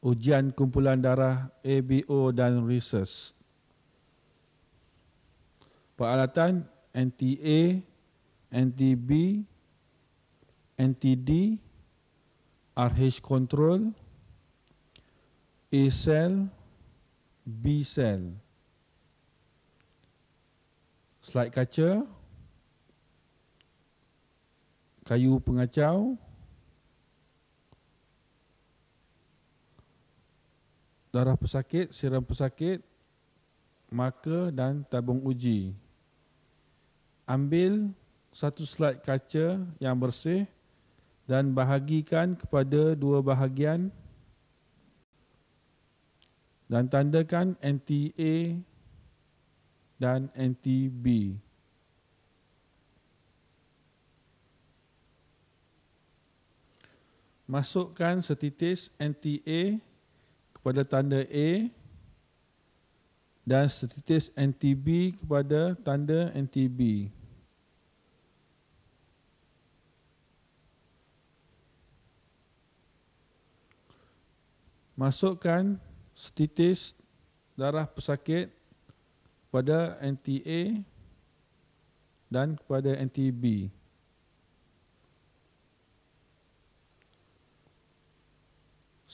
ujian kumpulan darah ABO dan rhesus. Peralatan NTA, NTB, NTD, RH control, A cell, B cell. Slide kaca, kayu pengacau, darah pesakit, siram pesakit, marker dan tabung uji. Ambil satu slide kaca yang bersih dan bahagikan kepada dua bahagian dan tandakan NTA dan NTB. Masukkan setitis NTA dan kepada tanda A dan setitis NTB kepada tanda NTB. Masukkan setitis darah pesakit pada NTA dan kepada NTB.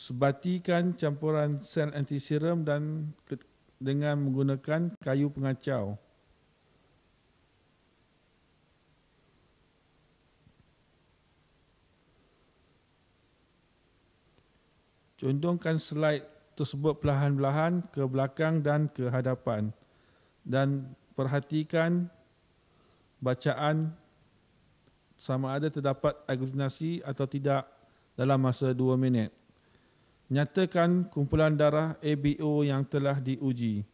sebatikan campuran sel anti serum dan dengan menggunakan kayu pengacau. Condongkan slide tersebut perlahan-lahan ke belakang dan ke hadapan dan perhatikan bacaan sama ada terdapat aglutinasi atau tidak dalam masa 2 minit nyatakan kumpulan darah ABO yang telah diuji.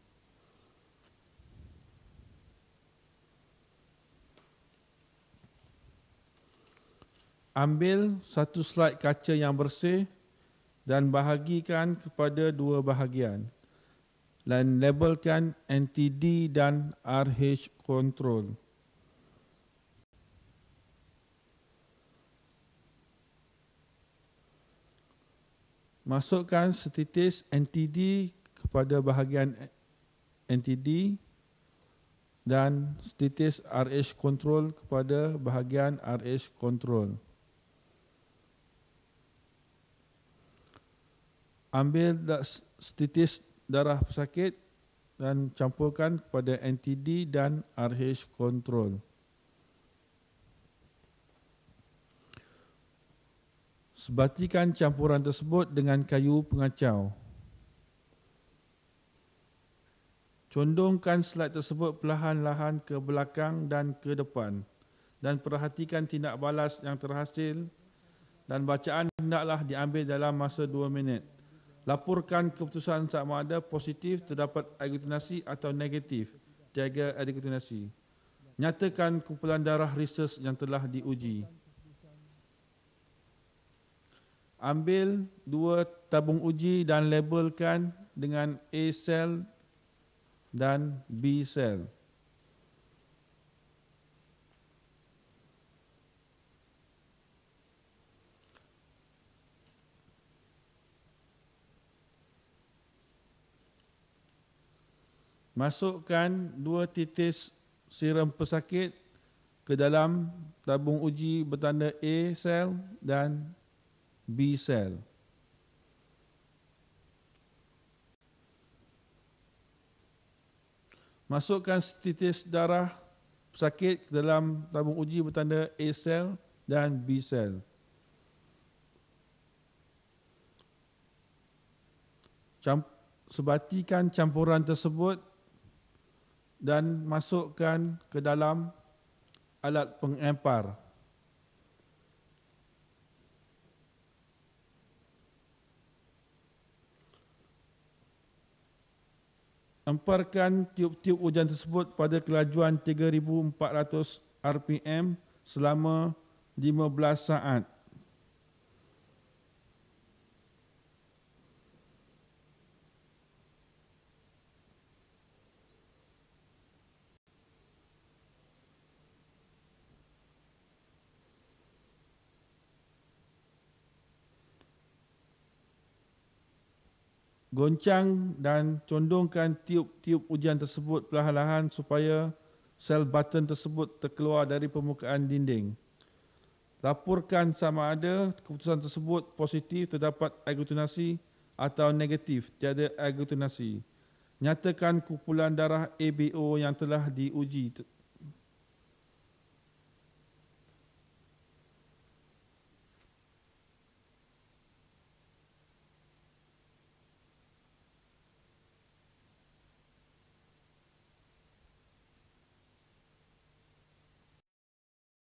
Ambil satu slide kaca yang bersih dan bahagikan kepada dua bahagian dan labelkan NTD dan RH control. Masukkan setitis NTD kepada bahagian NTD dan setitis RH control kepada bahagian RH control. Ambil setitis darah pesakit dan campurkan kepada NTD dan RH control. Sebatikan campuran tersebut dengan kayu pengacau. Condongkan slide tersebut perlahan-lahan ke belakang dan ke depan dan perhatikan tindak balas yang terhasil dan bacaan hendaklah diambil dalam masa dua minit. Laporkan keputusan sama ada positif terdapat agglutinasi atau negatif jaga agglutinasi. Nyatakan kumpulan darah research yang telah diuji ambil dua tabung uji dan labelkan dengan A cell dan B cell. Masukkan dua titis serum pesakit ke dalam tabung uji bertanda A cell dan B cell. Masukkan titis darah sakit dalam tabung uji bertanda A cell dan B cell. Camp sebatikan campuran tersebut dan masukkan ke dalam alat pengempar. emparkan tiup-tiup hujan tersebut pada kelajuan 3400 RPM selama 15 saat. goncang dan condongkan tiup-tiup hujan tersebut perlahan-lahan supaya sel button tersebut terkeluar dari permukaan dinding. Laporkan sama ada keputusan tersebut positif terdapat agglutinasi atau negatif tiada agglutinasi. Nyatakan kumpulan darah ABO yang telah diuji